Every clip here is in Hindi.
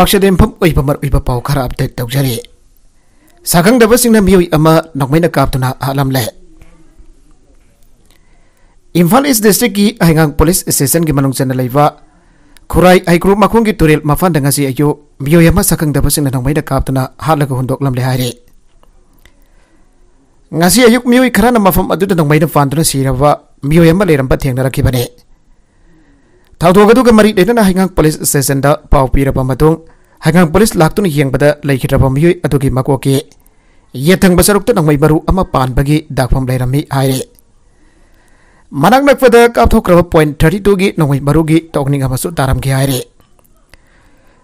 Paksa dem pum oi pamar oi papau kara update tau jari. Sakang daba singna miyo ama nok mai nakap tuna alam le. Imphal is district ki ahingang police station ki manung sana laiva. Kurai ai group makung ki turil mafan dengan si ayo miyo ama sakang daba singna nok mai nakap tuna halaga hundok lam le hari. Ngasih ayuk miyo ikara nama fam adu tentang mainan fan tuna si rawa miyo ama le rampat yang narakibane. Ngasih Tahu tuh kedua kemarin itu na hingga polis sesenda pau pira pamatung hingga polis laktun yang pada layak terapa mihu atau gimak oke. Ia tentang besar waktu nang baru ama pan bagi dakwam layar mi hari. Manak nak pada kap tuh kerap point dari tuh gi nang baru gi tok nih ngapa sur taram ki hari.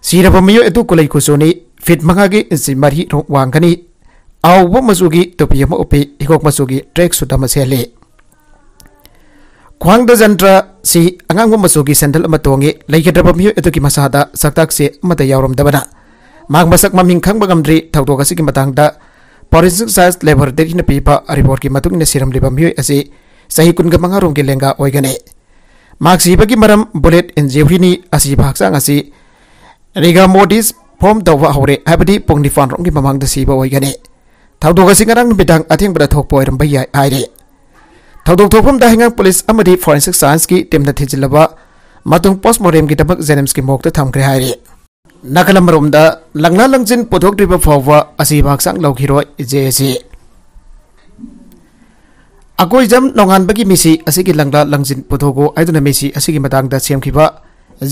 Si terapa mihu itu kulai kusuni fit mangagi si mari rong wangkani. Awo masugi topi yama upi ikok masugi trek sudah masih leh. ख्वांग जंत्र से अगांग मसू की सेंडल तोंगी लेगद्रब मियो मसाद सकताक से यौरमदबना मांग मसक ममिंग खंग गमद्री थौदोग असि की मतांग ꯐꯣꯔꯦꯟꯁꯤꯛ ꯁꯥꯏꯟꯁ ꯂꯦꯕꯣꯔꯦꯇꯔꯤꯅ ꯄꯤꯕ ꯔꯤꯄꯣꯔꯠꯀꯤ ꯃꯇꯨꯡ ꯏꯟꯅ ꯁꯤꯔꯝꯂꯤꯕ ꯃꯤꯑꯣꯏ ꯑꯁꯤ ꯆꯍꯤ ꯀꯨꯟꯒ ꯃꯉꯥꯔꯣꯝꯒꯤ ꯂꯦꯡꯒꯥ ꯑꯣꯏꯒꯅꯤ ꯃꯍꯥꯛ ꯁꯤꯕꯒꯤ ꯃꯔꯝ ꯕꯨꯂꯦꯠ ꯏꯟꯖꯨꯔꯤꯅꯤ ꯑꯁꯤꯕ ꯍꯛꯆꯥꯡ ꯑꯁꯤ ꯔꯤꯒꯥꯃꯣꯗꯤꯁ ꯐꯣꯔꯝ ꯇꯧꯕ ꯍꯧꯔꯦ ꯍꯥꯏꯕꯗꯤ ꯄꯨꯡ ꯅꯤꯄꯥꯟ ꯔꯣꯝꯒꯤ ꯃꯃꯥꯡꯗ ꯁꯤꯕ ꯑꯣꯏꯒꯅꯤ ꯊꯧꯗꯣꯛ ꯑꯁꯤ ꯉꯔꯥꯡ ꯅꯨꯃꯤꯗꯥꯡ ꯑꯊꯦꯡꯕꯗ ꯊꯣꯛꯄ ꯑꯣꯏꯔꯝꯕ ꯌꯥꯏ ꯍꯥꯏꯔꯦ थौदों दाहेगा पुलिस फोरेंसिक साइंस की टीम थीजिल पोस्टमोरम की जेनेम्स की मौत थमे नकल लंगना लंजिन पुद्री फाउसंग जे जे अगोजम नौानबी लंगला लंजिन पुदोगो मदांग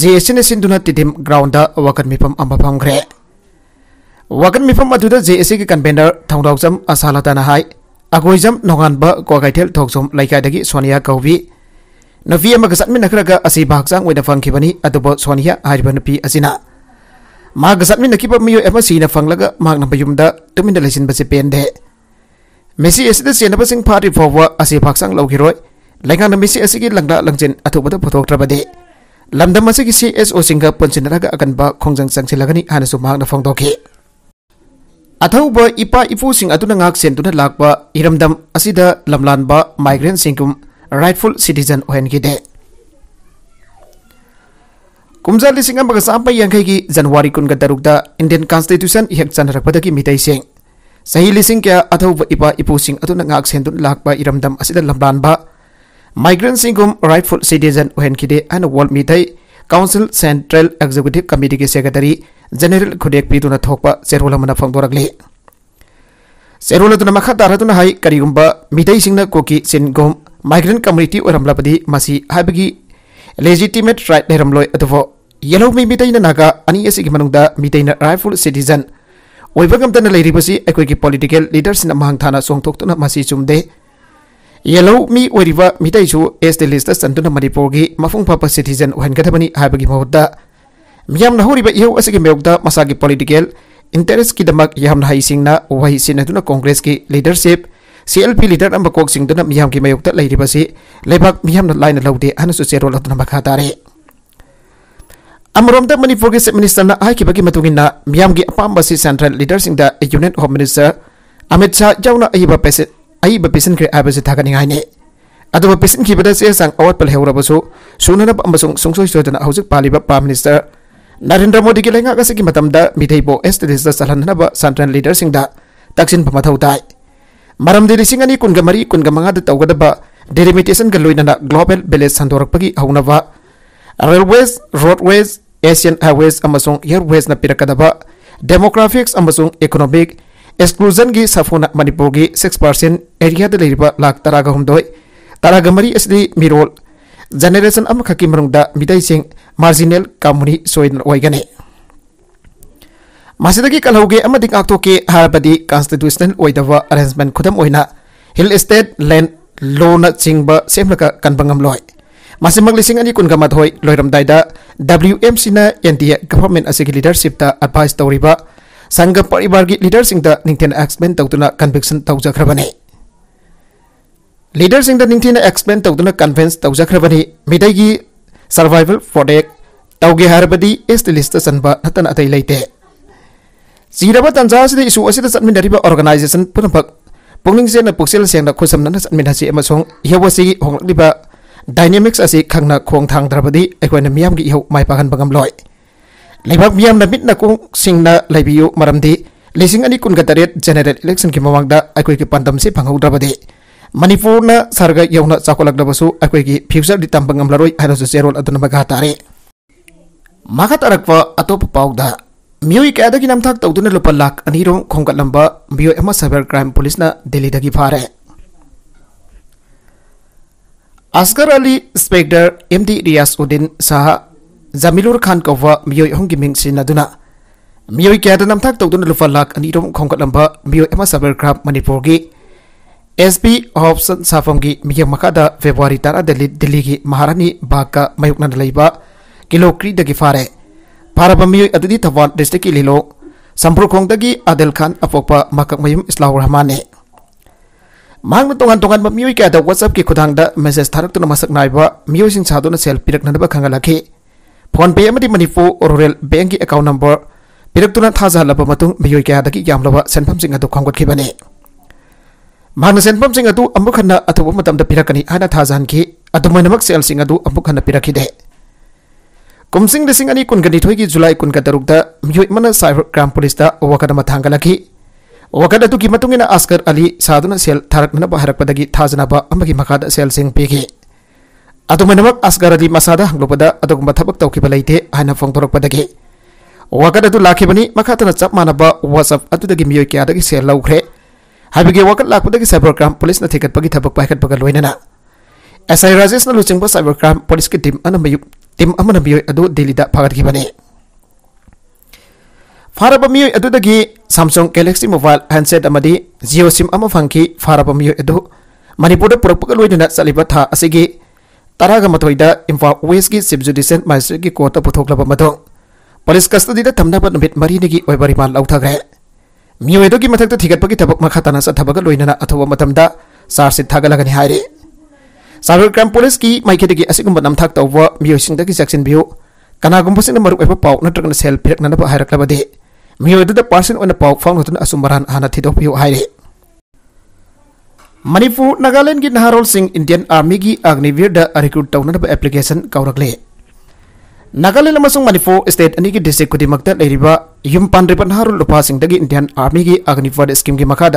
जे ने सिंधुना तिदीम ग्राउंड वकन मिफम फमग्रे वकन मिफम जे एसी की कन्वेनर थौदाजम असालदा nongan ba ko kaitel thoksom laikai dagi sonia kaubi nafi ama gasatmin nakraga asi bhaksang weda fangkhibani adobo sonia hairban pi asina ma gasatmin nakiba miyo ema sina fanglaga mag namba yumda tuminda lesin pen pende messi asida sena basing party forwa asi bhaksang logiroi laingang na messi asigi langda langjen athubada photok trabade lamdam asigi cso singa laga akan ba khongjang sangsilagani hanasu mag na dokhi atau ba ipa ipusing na ngak sen tuna lakpa hiramdam asida ba migrant singkum rightful citizen ohen gide. Kumza sing ambaga sampa yang kaigi Januari kun ga darukda Indian Constitution ihek chanrakpadagi mitai sing. Sahi kia atau ba ipa ipusing na ngak sen tuna iramdam asida asida ba migrant singkum rightful citizen ohen gide ana world mitai council central executive committee की सेक्रेटरी जनरल खुदेक पीदुना थोकपा चेरोल अमना फोंगदोरगले चेरोल अदुना मखा तारदुना हाई करिगुम्बा मिदै सिंगना कोकी सिनगोम माइग्रेंट कम्युनिटी ओरमलाबदी मसी लेजिटिमेट राइट लेरमलोय अदुवो येलो नागा अनि एसिगि मनुंगदा सिटीजन ओइबगमदना लेरिबसी अखोइगी पॉलिटिकल लीडर्स ना महंग थाना सोंगथोकतुना चुमदे yellow mi oiriba mitai chu este list ta chantuna manipur gi mafung phapa citizen ohangadhabani habagi mawda miyam na horiba ihu asigi meokda masagi political interest ki damak yam na haisingna wahi sinaduna congress ki leadership CLP leader amba kok singduna miyam ki mayokta leiriba si lebak miyam na line laude hanasu chero latuna makha tare अमरोम Manpur के चीफ मिनिस्टर मियाम की अपाम से central leader union home minister Amit Shah यौन अहिब ai ba pisin kre ini. ta ni ngai ne adu ba pisin ki bada se sang awat pal heura basu sunana ba ambasung sungsoi so dana hausik pali ba prime minister narendra modi ki lenga kasi ki matam da mithai bo estadis da salan na ba central leader sing da taksin ba mathau dai maram de lising ani ga mari ga manga da tau da ba delimitation ga loina global village sandorak pagi hauna ba railways roadways asian highways Amazon, airways na pirakada ba demographics amasung economic exclusion की सफोन मनपुर की सिक्स पर्सें एरिया लाख तरग हमदय तरग मरी मीरोल जनरेशन की मूद मिदई मार्जिनेल कामुनी सोने मसीद कलौगे आगे हाबी कॉन्स्टिट्यूशनल अरेंजमेंट खुद हिल इस्टेट लें लो नीब सेमक कनबंगमलोय मसीमक लिंग अनी कूग M Singh N D A government leadership advice तौरीबा संघ परिवार की लीडर सिंह निथेन एक्सप्लेन तौदना कन्विक्सन तौजख्रबने लीडर सिंह निथेन एक्सप्लेन तौदना कन्वेंस तौजख्रबने मिदैगी सर्वाइवल प्रोजेक्ट तौगे हरबदी इस्ट लिस्ट चनब नतन अतै लेते जीरब तंजा से इशू असिद चमिनरिब ऑर्गेनाइजेशन पुनपक पुनिंग सेन पुक्सेल सेंग खुसम नन चमिनसी एमसोंग हेवसी होंगलिबा डायनेमिक्स असि खंगना खोंग थांगद्रबदी एखोयना मियाम गी हेव माइ पागन बगम लोय Laibak miyam na mitna kung sing na maram di. lising ani kun gataret general election ki mawangda akoi ki pandam draba di. manipur na sarga yauna chakolakdabasu akoi ki future di tampang amlaroi zero serol aduna maga tare maga tarakwa atop pauda mioi kada ki namthak tawduna lupa lak ani rong lamba mioi ama cyber crime police na delhi dagi pare. asgar ali specter md riyas udin saha Jamilur Khan kawa miyoi hongi mingsi naduna. Miyoi kaya da namthak tawduna lufa lak ani rom khongkat lamba miyoi ema sabar krab Manipur gi. SB Hobson Safam gi miyoi makada February tara Delhi Delhi gi Maharani Baka mayuk nan laiba kilokri da gi fare. Paraba miyoi adudi thawan district ki lilo. Sampur khong da gi Adel Khan apokpa makak mayum Islahur Rahman ne. मांग तोान तोान मई क्या व्हाट्सअप की खुदांग मैसेज थारक्तना मसक नाइब मियोसिंग सादों सेल पीरक्नब खंगलखे फोन पे मनपुर मणिपुर रूरल बैंक की अकाउंट नंबर पिरक्तुना थाजहलब मयो क्या क्यादगी यामलब सेनफम अथब अदु खोंगतखिबने मान सेनफम कम हन सिंह अदु अमुक हन जुलाई कुनका दरुक द मन साइबर क्राइम पुलिस द थाल थांगलखि वकद आस्कर अली सादुना सेल थारकनब थाजनाब अमगी मखाद सेल पेगी अदमक असगर की मसाद हंगलोदा थे हाँ फोंदे वकट लाखनी चप मानव वाट्सअप अगर क्या सेल लौरे हाबी वकट लापद सैबर क्राम पुलिस ने की थब पैखट लोनना एस आई राजेश लुचिंग सैबर क्राम पुलिस की टीम मई दिल्ली फागदने फारब मई Samsung galaxy mobile handset Jio sim फी फारब मई मनपुर पुरपना चलने था तरह मथोदा इम्फा वेस्ट की सिब जुडिशल मजिस्ट्रेट की कोर्ट पुथोलब पुलिस कस्टडी थम्ब नुमित मरी रिमान लौथग्रे मोयद की मधक्त थीगप की थबक मखा तना चथबग लोन अथब मतम चार्जशीट थागलगनी साइबर क्राइम पुलिस की की अगुब नमथाक तब मियोद की भी चक्सीबू कनागुम मरुब पाव नगर सेल फिरक्नब है मोयद पार्सन पाव फाउन असु मरान हाँ थीदों मणिपुर नागालैंड की नहारोल सिंह इंडियन आर्मी की अग्निवीर रिक्रूट तौनब एप्लीकेशन कौरले नागालैंड मनपुर स्टेट अनी डिस्ट्रिक यू यूम पानब नहारोल लुपासिंग इंडियन आर्मी की अग्निवीर स्कीम की मखाद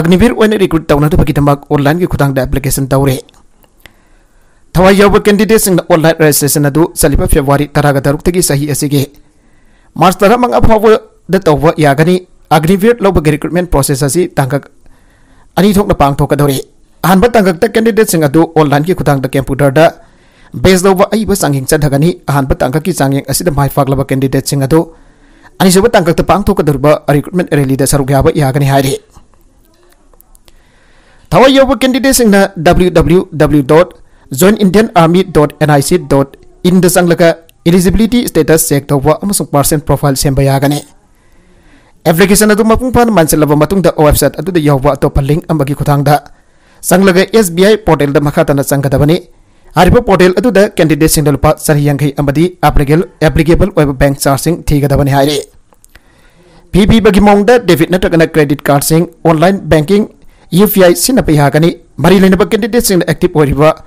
अग्निवीर होने रिक्रूट तौनबगीदमक की खुद एप्लीकेशन तौर थवा यौब कैंडिडेट ऑनलाइन रजिस्ट्रेशन चल फेब्रुआरी तरह तरुक सही मार्च तरह मंग फाव तब यागनी अग्निवीर लौब रिक्रूटमेंट प्रोसेस तंगक अनीथों का पांगथों का धोरी हान बत तंगक तक कैंडिडेट सिंह अदू ऑनलाइन की खुदांग तक कंप्यूटर डा बेस दो वा अई बस अंगिंग चंद हगनी हान बत तंगक की चंगिंग ऐसी द माय फागलब कैंडिडेट सिंह अदू अनी सुबह तंगक तक पांगथों का धोरी बा रिक्रूटमेंट रैली द सरुगे आप यहाँ गनी हायरी थावा योग कैंडिडेट सिंह ना W W W dot Indian army dot N I C in द संग लगा एलिजिबिलिटी स्टेटस चेक दो वा अमसुक पर्सेंट प्रोफाइल सेम बया गनी application itu mampu pan mansil laba matung da website atau da yahoo atau paling ambagi khutang da Sang sanglaga SBI portal da makha tana Hari haripa portal itu da candidate single sari yang khai ambadi applicable applicable web bank charging bani hari. PP bagi mong da David na takana credit card sing online banking UPI sinapai hakani mari lain ba candidate sing active horiba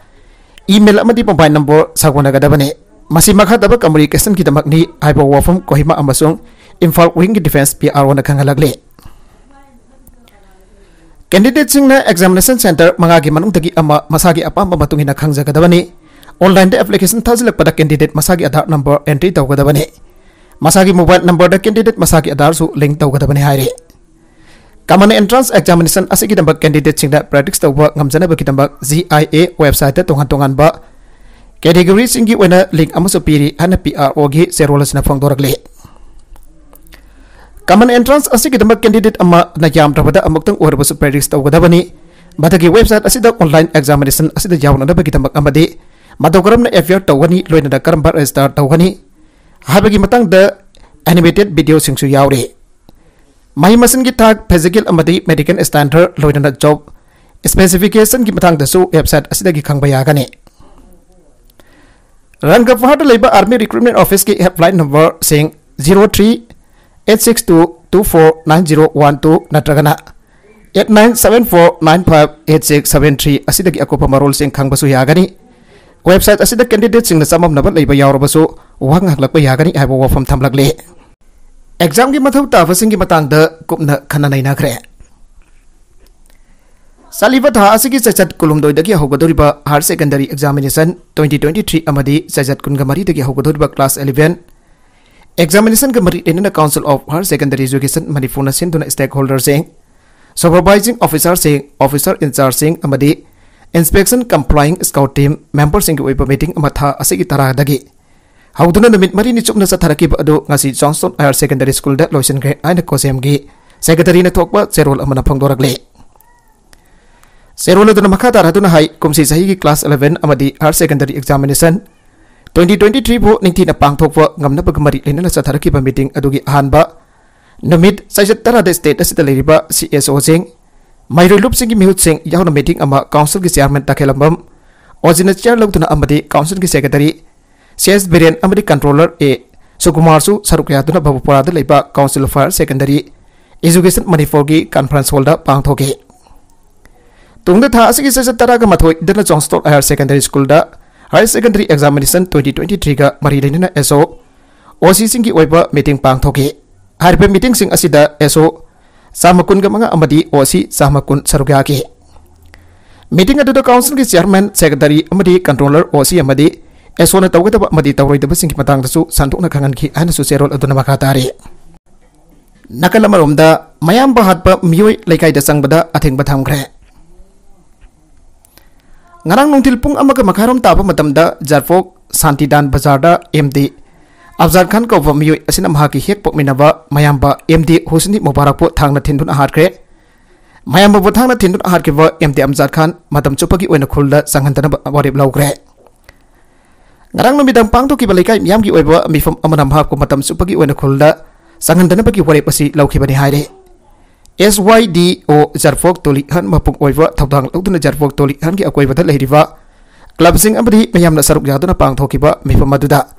email amadi mobile number sakwana gadabani Masih makha kita makni kidamakni haipa wafum kohima ambasong infar wing defense pr wanda kan halagle candidate singna examination center manga gi manung tagi ama masagi apa ma matung hina khangja kada bani online de application thajlak pada candidate masagi adhar number entry tau kada bani masagi mobile number de candidate masagi adhar su link tau kada bani haire kamane entrance examination asi gi damba candidate singda practice taw ba ngamjana bagi tambak zia website ta tongan tongan ba category singgi wena link amasu piri hana pr ogi serolas na phang dorak le common entrance दम कैंडिडेट नयाम प्रेरिक्स तौदबी मदद वेबसाइट ऑनलाइन एग्जामिनेशन यौनदी मदोग्रम एफियर तौनी लोन कम रजिस्टर तौनी एनिमेटेड भिडियोरे मही मसन की था फेजिकल मेडिकल स्टैंडर लोन जॉब स्पेसीफिकेसन की वेबसाइट खाने रंगफहा आर्मी रिक्रूटमेंट ऑफिस की हेल्पलाइन नंबर सें zero three eight six two two four nine zero one two नत्रगना eight nine seven four nine five eight six seven three असिदगी अकोप मरोल सिंह खंगबसु यागनी वेबसाइट असिद कैंडिडेट सिंह चममनब लेब यावरबसु यागनी हाइब वफम थमलगले एग्जाम की मथौ ताबसिंग की मतांग कुपन खना था चैचत कुलुमदोइदगी हौगदोरिब हायर सेकेंडरी एग्जामिनेशन 2023 अमदी चैचत कुनगमरीदगी हौगदोरिब क्लास 11 एग्जामिनेशन के मरी लेना council of higher secondary education Manipur सिंधुना स्टेक होल्डर सिंह सुपरवाइजिंग ऑफिसर सिंह ऑफिसर इंचार्ज सिंह अमदी इंस्पेक्शन कंप्लाइंग स्काउट टीम मेंबर सिंह की ओइब मीटिंग मथा असि की तरा दगी हौदुना नमित मरी नि चुपना सथरकी अदो ngasi Johnson Higher Secondary School da loisin gre aina kosem gi secretary na thokpa cherol amana phangdorakle cherol aduna makha taraduna hai kumsi sahi ki class 11 amadi Higher Secondary Examination 2023부 닝티나 빵톡과 ngamnaba gamari lenana sathara ki ba meeting adugi ahanba numit saisat tara de state asita leriba CSO jeng mairoi lup singi mihut sing yauna meeting ama council ki chairman takelambam original chair logtuna amadi council ki secretary CS Birian amadi controller A सुकुमार सु सरुकयादुना बबुपराद लेबा council for secondary education Manipur की कॉन्फ्रेंस हॉल पांथोगे तुंगद था असि सेसन तरह मथोई दन चौंस्टोक higher secondary school high secondary examination 2023 ga marilena na so oc sing gi oiba meeting pang thoki harbe meeting sing asida eso samakun ga manga amadi oc samakun saruga ki meeting adu to council ki chairman secretary amadi controller oc amadi so na tawga ba amadi tawroi da sing matang da su santuk na khangan ki an su serol adu na ba khatari nakalamarom da mayam ba hatpa miyoi lekai da sangbada athing ba thamgre ngarang nongtil pung amaga makharom taba matamda jarfok santidan bazarda md Afzad Khan कौब मई अहकी हेक पोमीब मैब एम डी हुसनी मुबारकपु थांग थींदुन हारे मैब थांग थींदुन हाब एम डी अमजाद खान मतम चुपगी खुल चंगन वारेब लौग्रे ngaranomidan pangtokiba lekai miyamgi oiba mifam amana mahapko matam supagi oina khulda sangandanabagi warep asi laukibani haire SYDO Jarfok Toli Han Mapung Oiva Thapdang Lutuna Jarfok Toli Han Ki Akwai Bathat Lehidiva Club Sing Amadi Mayam Na Saruk Yaduna Pang Thokiba Mifam Aduda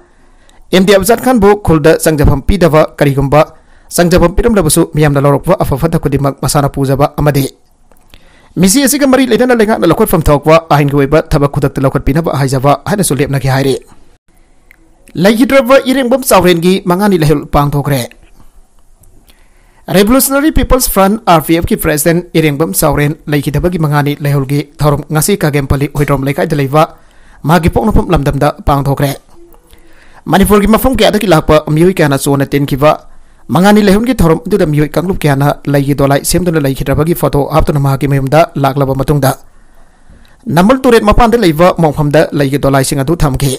MD Abzat Khan Bo Khulda Sangjapam Pidava Karigumba Sangjapam Piram Labasu Mayam Na Lorokwa Afafata Kudimak Masana puja Pujaba Amadi Misi Asika Mari Leidana Lenga Na Lokot Fam Thokwa Ahin Ki Oiva Thabak Kudak Lokot Pinaba Haijava Hana Sulep Na Ki Haire Lai Hidrava Ireng Bam Sauren Gi Mangani Lahil Pang Thokre Revolutionary People's Front RPF ki president Irengpam Sauren laikidabagi mangani lehulgi thorom ngasi kagempali hoidrom lekai dalaiwa magi poknopam lamdamda pangthokre Manipur gi mafam kya daki lakpa miyoi kana chona ten kiwa mangani lehun gi thorom du da miyoi kanglup kana laigi dolai semduna laikidabagi photo aptuna magi mayumda laklaba matungda Namul turet mapande laiwa monghamda laigi dolai singa du thamke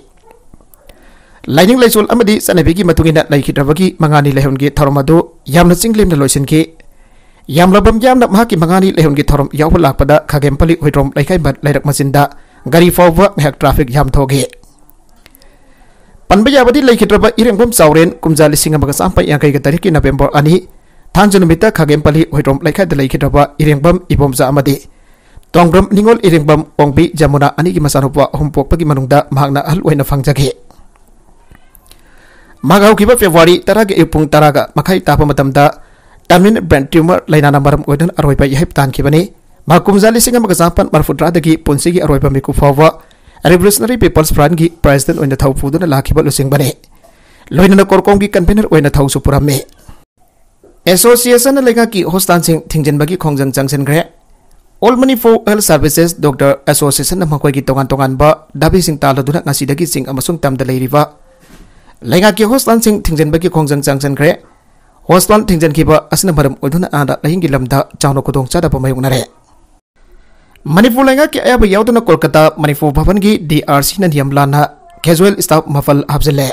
ลายนิ่งลายสูลอเมริกาในปิกิมาตุงนั้นลายคิดระบกีมังงานีเลห์ฮงนกีทารมาดูยามนัดนสิงเลมนั้ลอยสินกียามรับบมยามนั้มหากิมังงานีเลห์ฮงนกีทารมยาวบลักปะดาขากมพลิหุยรมลายไข่บัดลายรักมาสินดากรีฟอว์วะแหกทราฟิกยามทอกีปันปยาบดีลายคิดระบกีเรื่งกุมสาวเรนกุมจาลิสิงห์มากระั้ำไยังเกลกันตรีกินับเป็นบอร์อันนี้ท่านจุนมิตาขากมพลิหุยรมลายไข่ดลายคิดระบกีเรื่งบมอิบอมซาอเมริกาตองรมนิ่งอลอิเรียงบมองบีจามุนาอันนี้กิมาสานุปวะหุ่มปวกปกิมานุงดามหากนาฮัลวยนฟังจากเห की फेब्रुआरी तरह के इपु तरह मई ताप तमिन ब्रेन ट्यूमर लैनाना मरम अरब अरोइबा तानी तानखिबने माकुमजा चापन मग जापन मरफुद्रा की अरब मिकु फावा रिवोल्यूशनरी पीपल्स फ्रंट की प्रेसिडेंट ओइन थौ पुदन लाखिब लुसिंग बने लोइनन की कन्वीनर ओइन थौ सुपुरमे एसोसिएशन लेगा की हॉस्टल सिंह थिंगजन बगी खोंगजन चंगसन ग्रे all Manipur health services doctor association मखोय की तोान तोगान बा दाबी सिंह तालदुना ngasi लेगा की हॉस्टल थीजेंब की खोज चाचनग्रे हॉस्टल थीजेंब अहिंग चाउन कदचा मयूनरे मनपुर लेगा की अब यौदा कोलकाता मनपुर भवन की डी आर सी नियम लाना केजुअल स्टाफ मफल हाजिले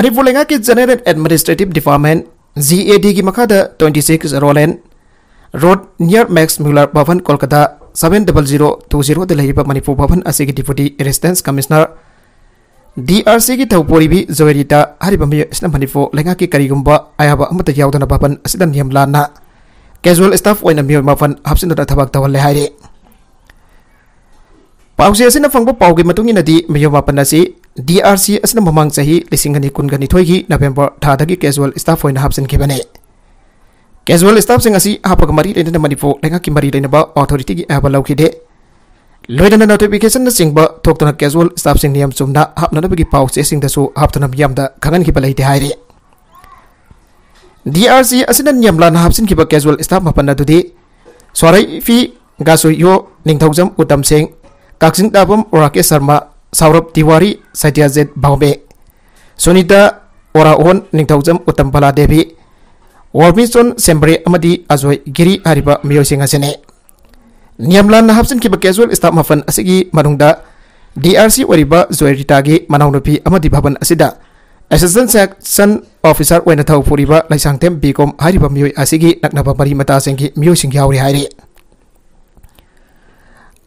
मनपुर लेगा की general administrative department G A D की मखाद twenty six Rowland road near Max Mueller Bhavan Kolkata seven double zero two zero Manipur Bhavan की deputy resident commissioner DRC ki thau pori bi zoeri hari pambi snam mani fo lenga ki kari gumba aya ba amata yaw dana papan asidan yam lana casual staff oi na mi ma hapsin da thabak tawal le haire pausi asina fangbo pau ki matung ina di mi ma pan si DRC asina mamang chahi lisingani kun gani thoi gi November tha da gi casual staff oi na hapsin ki bane casual staff sing asi hapak le mani fo lenga ki mari le na ba authority gi ayaba lau ki de loidana notification sing ba thok tana casual staff sing niyam chum na hap nana bagi pau sing da su hap tana yam da khangan ki palai hairi DRC asinan niyam lan hap sing ki ba casual staff mapan na di swarai fi gasu yo ning thau utam sing kaksing da bom orake sharma saurab tiwari satya z baume sunita ora on ning thau jam utam pala devi warmison sembre amadi azoi giri hariba miyo sing asine Niamlan na hapsin kiba casual staff mafan asigi manungda DRC wariba zoiritage ama amadi bhaban asida assistant section officer wena thau puriba laisangtem hari ba miyoi asigi naknaba mari mata sengi miyoi sing yauri hari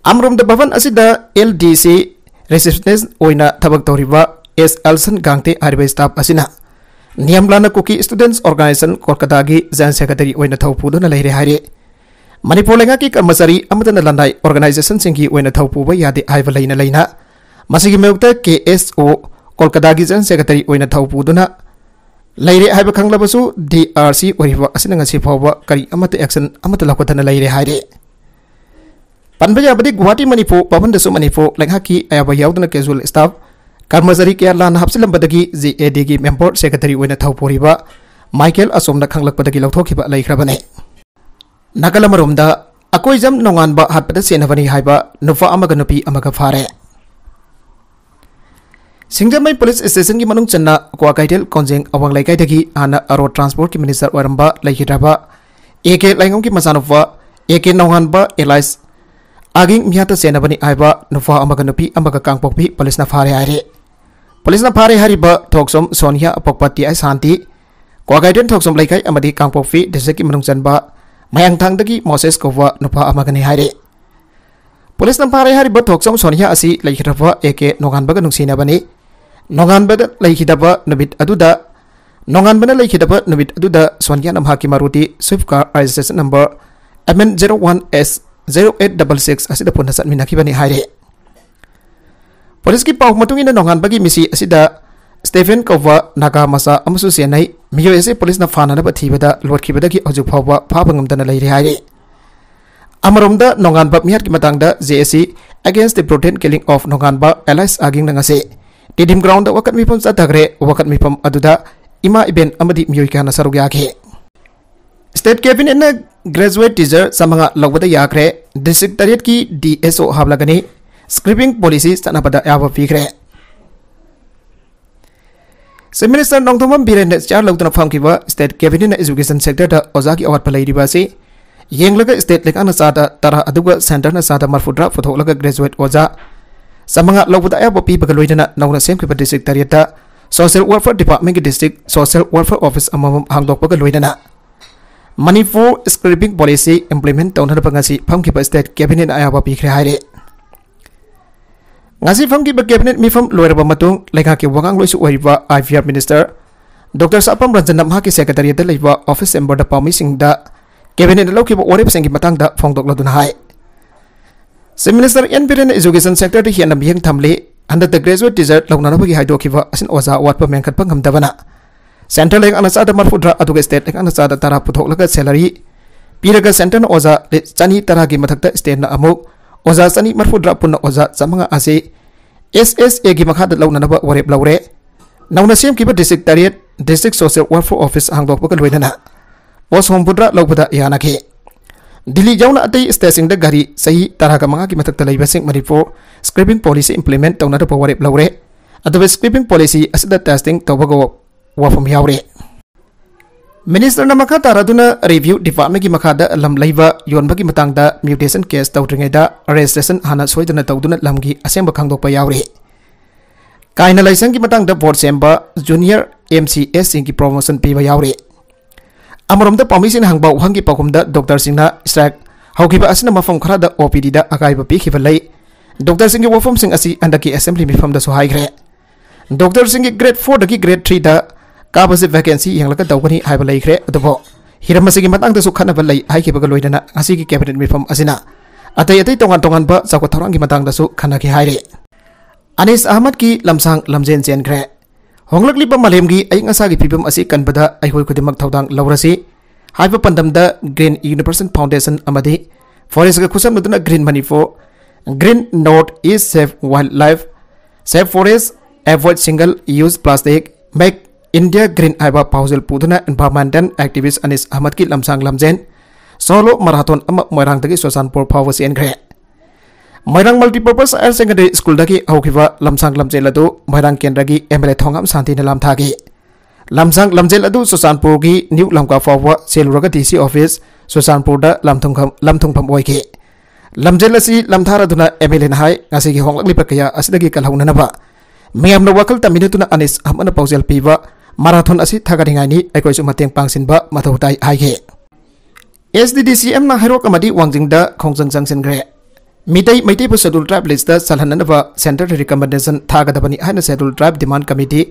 amrum da bhavan asida LDC receptionist oina thabak toriba S Alson gangte ba staff asina na students organization students organization zan की जन सेक्रेटरी ओइना थौपुदोना hari. hari मनपुर लेना की कर्मचारी लाइ ऑर्गनाइजेशन की पुब यादे आब लेना मौत के एस ओ कोलकाता की जन सेक्रेटरी है खाब डी आर सी होगी फाव कक्शन लौकदन लेरे पनब जाबी गुवाहाटी मनपुर पवन मनपुर लेना की अब यौदन कैजुअल स्टाफ कर्मचारी क्या लाने हापसीब जे ए डी की मेम्बर सेक्रेटरी माइकल असोम खाल लौटने ꯅꯥꯀꯜꯂꯝꯔꯣꯝꯗ ꯑꯀꯣꯏꯖꯝ ꯅꯣꯡꯉꯥꯟꯕ ꯍꯥꯠꯄꯗ ꯆꯦꯟꯅꯕꯅꯤ ꯍꯥꯏꯕ पुलिस स्टेशन की मनुंग चन्ना क्वाकाइटल कोंजेंग अवंग लाइकाई दगी अरो ट्रांसपोर्ट की मिनिस्टर वरंबा ए एके लाइम की मसानुवा एके नौहानबा एलाइस आगिंग मियात सेनाबनी आइबा नुफा अमग नुपी अमग कांगपोकपी पुलिस ना फारे आइरे पुलिस ना फारे हरिबा सोनिया अपकपा टी आई शांति क्वाकाइटल थोकसोम लाइकाई अमदी कांगपोकपी की मनुंग चन्बा mayang thangdagi Moses kowa nupa amagani haire police nampare hari ba thoksom sonia asi laikhrapa eke nongan baga nungsina bani nongan baga laikhidapa nubit aduda nongan bana laikhidapa nubit aduda sonia namha ki maruti swift car registration number mn01s 0866 asida punna satmina ki bani haire police ki pau matungi na nongan bagi misi da Stephen कौवा नागा मचा सेनाई मियोय से पुलिस फाब थीबद लोटखीबदी हजू फाव फाबदे अमरम नोब मिहर की मतंग J S against the brutal killing of नोब एलाइस आगिंग टेडिम ग्राउंड वकत मिफम चतग्रे वकत मिफम इमा इबें मियोय क्या सरुक यागे स्टेट कैबिनेट ने ग्रेजुएट टीजर चमंगा लौबद याग्रे डिस्ट्रिक्ट तरह की डी एस ओ हाबलगनी स्क्रिपिंग पॉलिसी चनबद याब फीग्रे ꯆꯤꯞ ꯃꯤꯅꯤꯁꯇꯔ ꯅꯣꯡꯊꯣꯝꯕꯝ ꯕꯤꯔꯦꯟꯅ ꯆꯥꯔ ꯂꯧꯗꯨꯅ ꯐꯝꯈꯤꯕ ꯁ꯭ꯇꯦꯠ ꯀꯦꯕꯤꯅꯦꯠꯅ ꯑꯦꯖꯨꯀꯦꯁꯟ ꯁꯦꯛꯇꯔꯗ ꯑꯣꯖꯥꯒꯤ ꯑꯋꯥꯠꯄ ꯂꯩꯔꯤꯕ ꯑꯁꯤ ꯌꯦꯡꯂꯒ ꯁ꯭ꯇꯦꯠ ꯂꯩꯉꯥꯛꯅ ꯆꯥꯗ ꯇꯔꯥ ꯑꯗꯨꯒ ꯁꯦꯟꯇꯔꯅ ꯆꯥꯗ ꯃꯔꯐꯨꯇꯔꯥ ꯄꯨꯊꯣꯛꯂꯒ ꯒ꯭ꯔꯦꯖꯨꯋꯦꯠ ꯑꯣꯖꯥ ꯆꯃꯉꯥ ꯂꯧꯕꯗ ꯑꯌꯥꯕ ꯄꯤꯕꯒ ꯂꯣꯏꯅꯅ ꯅꯧꯅ ꯁꯦꯝꯈꯤꯕ ꯗꯤꯁꯇ꯭ꯔꯤꯛ ꯇꯔꯦꯠꯇ ꯁꯣꯁꯤꯌꯦꯜ ꯋꯦꯜꯐꯤꯌꯔ ꯗꯤꯄꯥꯔꯠꯃꯦꯟꯒꯤ ꯗꯤꯁꯇ꯭ꯔꯤꯛ ꯁꯣꯁꯤꯌꯦꯜ ꯋꯦꯜꯐꯤꯌꯔ ꯑꯣꯐꯤꯁ ꯑꯃꯃꯝ ꯍꯥꯡꯗꯣꯛꯄꯒ ꯂꯣꯏꯅꯅ ꯃꯅꯤꯄꯨꯔ ꯁ꯭ꯀ꯭ꯔꯤꯄꯤꯡ ꯄꯣꯂꯤꯁꯤ ꯏꯝꯄ꯭ꯂꯤꯃꯦꯟ ꯇꯧꯅꯕ ꯉꯁꯤ ꯐꯝꯈꯤꯕ ꯁ꯭ꯇꯦꯠ ꯀꯦꯕꯤꯅꯦꯠꯅ ꯑꯌꯥꯕ ꯄꯤꯈ꯭ꯔꯦ ꯍꯥꯏꯔꯦ ngasi from ki cabinet mi from loira matung lekha ki wangang loisu oiba IVR minister Dr. Sapam Ranjanam ha ki secretary da leiba office member da pami da cabinet lo ki ba orep sing matang da phong dok ladun hai se minister en biren education sector da hian am thamle under the graduate teacher longna na ki hai do ki asin oza wat pa men khat pang ham da bana centre लेग अना चादा मरफु ड्रा अदुगे स्टेट लेग अना चादा तारा पुथोक लगा सैलरी पीरगा सेंटर ओजा चानी तरह की मथक स्टेट ना अमुक ꯑꯣꯖꯥ ꯆꯅꯤ ꯃꯔꯐꯨꯗ꯭ꯔꯥ ꯄꯨꯟꯅ ꯑꯣꯖꯥ ꯆꯥꯃꯉꯥ ꯑꯁꯤ ꯑꯦꯁ ꯑꯦꯁ ꯑꯦꯒꯤ ꯃꯈꯥꯗ ꯂꯧꯅꯅꯕ ꯋꯥꯔꯦꯞ ꯂꯧꯔꯦ ꯅꯧꯅ ꯁꯦꯝꯈꯤꯕ district target district social welfare office ꯍꯥꯡꯗꯣꯛꯄꯒ ꯂꯣꯏꯅꯅ ꯄꯣꯁ ꯍꯨꯝꯐꯨꯗ꯭ꯔꯥ ꯂꯧꯕꯗ ꯌꯥꯅꯈꯤ दिल्ली जाऊन अत स्टेट गाड़ी चाह तरह मंगा की मथक मणिपुर स्क्रीपिंग पॉलिसी इम्प्लीमेंट तौनब वरेब लौरे स्क्रीपिंग पॉलिसी टेस्टिंग तौब वाफम Minister na makha taraduna review department ki makha da lam laiba yon bagi matang da mutation case tawdringai da registration hana soidana tawduna lamgi asemba khangdok pa yauri kaina laisang ki matang da board semba junior MCS sing ki promotion piba yauri amarom da permission hangba uhang ki pakum da doctor sing na strike haukiba asina mafam khara da OPD da agaiba pi khiba lai doctor sing ki wafam sing asi andaki assembly mifam da so hai gre doctor sing ki grade 4 da ki grade 3 da कापसे वैकेंसी यंगल का दावनी आय बलाई करे अदबो हिरमसे की मतंग तसुख खाना बलाई आय के बगल लोई ना असी कैबिनेट में फम असीना अतः यदि तोगन तोगन बा सबको थरांग की मतंग तसुख खाना की अनिस अहमद की लमसांग लमजेन जेन करे होंगलकली मलेम की आय नसा की पीपम असी कन बदा आय होई को दिमाग थाउदांग पंदम द ग्रीन यूनिवर्सल फाउंडेशन अमदे फॉरेस्ट का खुशम मदना green money for green note is safe wild life safe forest avoid single use plastic make India Green Aiba Pausel Puduna Environmental Activist Anis Ahmad Ki Lamsang Lamzen Solo Marathon Amma Moirang Dagi Sosan Por Pawasi Engre Moirang purpose Air Secondary School Dagi Aukiva Lamsang Lamzen Ladu Moirang Kendra Gi Emre Thongam Santi Nalam Thagi Lamsang Lamzen Ladu Sosan Por Gi New Lamka Fawwa Sel Raga DC Office Sosan Por Da Lamthung Lamthung Pham Oike Lamzen Lasi Lamthara Duna Emre Nahai Ngasi Gi Honglak Lipakaya Asidagi Kalhaunanaba Mengamna wakil tak minatuna anis amana pausel piva marathon asi ngai ni ekoi su mateng pangsinba mathau tai hai ge SDDCM na hero kamadi wangjing da khongjang jangsen gre mitai mitai pu schedule tribe list da salhananwa center recommendation thagadabani haina schedule tribe demand committee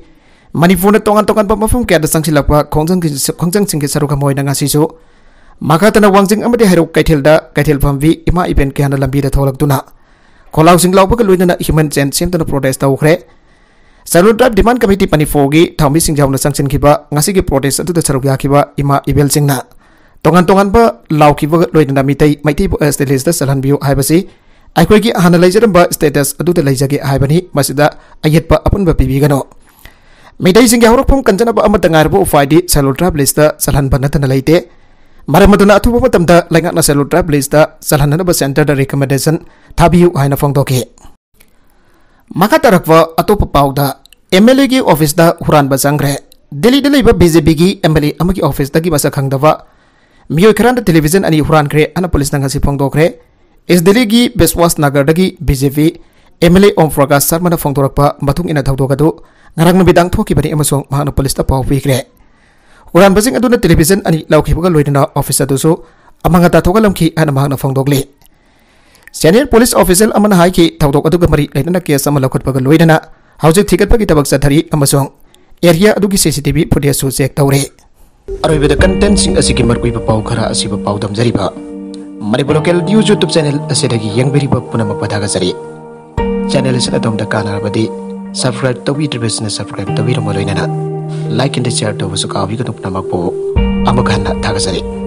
manipur na tongan tongan ba mafum sanksi da pa khongjang khongjang singge saruka moina ngasi su tana wangjing amadi hairok kaithel da kaithel vi ima event ke na lambi da tholak tuna na human लुइदन human tana protest protest ukre Sarudra Demand Committee Panifogi, Tommy sing Jawna Sanction Kiba, ngasi ki protest atu da Saruga Kiba, Ima Ibel singna Na. Tongan Tongan Ba, Lau Kiba Loi Nanda Mitai, Maiti Bu Estate eh, Lista Salhan Biu Hai Basi, Aikwe Ki Ahana Laizaram Ba Status Adu Da Laizah jage Hai Bani, Masida Ayat Ba Apun Ba Bibi Gano. sing Singh Jawna Pum Kanjana Ba Amat Dengar Bu Ufaydi, Sarudra Blista Salhan Ba Nata laite mara Matuna Atu Ba Ba Tamda, Lengak Na Sarudra Blista Salhan na Ba Center Da Recommendation, Tabiu Hai Na Fong Toki. ꯃꯈꯥ ꯇꯥꯔꯛꯄ ꯑꯇꯣꯞꯄ ꯄꯥꯎꯗ ꯑꯦꯝ ꯑꯦꯜ ꯑꯦꯒꯤ ꯑꯣꯐꯤꯁꯇ ꯍꯨꯔꯥꯟꯕ ꯆꯪꯈ꯭ꯔꯦ ꯗꯦꯜꯂꯤꯗ ꯂꯩꯕ ꯕꯤ ꯖꯦ ꯄꯤꯒꯤ ꯑꯦꯝ ꯑꯦꯜ ꯑꯦ ꯑꯃꯒꯤ ꯑꯣꯐꯤꯁꯇꯒꯤ ꯃꯁꯛ ꯈꯪꯗꯕ ꯃꯤꯑꯣꯏ ꯈꯔꯅ ꯇꯦꯂꯤꯚꯤꯖꯟ ꯑꯅꯤ ꯍꯨꯔꯥꯟꯈ꯭ꯔꯦ ꯍꯥꯏꯅ ꯄꯨꯂꯤꯁꯅ ꯉꯁꯤ ꯐꯣꯡꯗꯣꯛꯈ꯭ꯔꯦ ꯏꯁ ꯗꯦꯜꯂꯤꯒꯤ ꯕꯤꯁꯋꯥꯁ ꯅꯒꯔꯗꯒꯤ B J P M L A ꯑꯣꯝ ꯄ꯭ꯔꯀꯥꯁ ꯁꯔꯃꯅ ꯐꯣꯡꯗꯣꯔꯛꯄ ꯃꯇꯨꯡ ꯏꯟꯅ ꯊꯧꯗꯣꯛ ꯑꯗꯨ ꯉꯔꯥꯡ ꯅꯨꯃꯤꯗꯥꯡ ꯊꯣꯛꯈꯤꯕꯅꯤ ꯑꯃꯁꯨꯡ ꯃꯍꯥꯛꯅ ꯄꯨꯂꯤꯁꯇ ꯄꯥꯎ ꯄꯤꯈ꯭ꯔꯦ ꯍꯨꯔꯥꯟꯕꯁꯤꯡ ꯑꯗꯨꯅ ꯇꯦꯂꯤꯚꯤꯖꯟ ꯑꯅꯤ ꯂꯧꯈꯤꯕꯒ ꯂꯣꯏꯅꯅ ꯑꯣꯐꯤꯁ ꯑꯗꯨꯁꯨ ꯑꯃꯥꯡ ꯑꯇꯥ ꯊꯣꯛꯍꯜꯂꯝꯈꯤ ꯍꯥꯏꯅ ꯃꯍꯥꯛꯅ ꯐꯣꯡꯗꯣꯛꯂꯤ सेनियर पुलिस ऑफिसल मरी केस लौटना हजि थीगत की तब चरी area C C T V footage check तौर अरब कंटेंट की मरकु पा खर पादमी मणि लोकल न्यूज यूट्यूब चेनेल पुनम पदागरी चेनेल का सब्सक्राइब तौर सब्सक्राइब तौर लाइक एंड शेयर तब का नमक हम थागरी